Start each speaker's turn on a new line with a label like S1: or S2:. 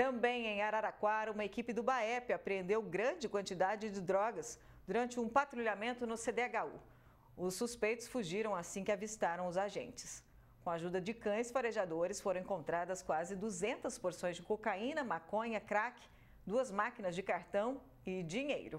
S1: Também em Araraquara, uma equipe do BAEP apreendeu grande quantidade de drogas durante um patrulhamento no CDHU. Os suspeitos fugiram assim que avistaram os agentes. Com a ajuda de cães farejadores, foram encontradas quase 200 porções de cocaína, maconha, crack, duas máquinas de cartão e dinheiro.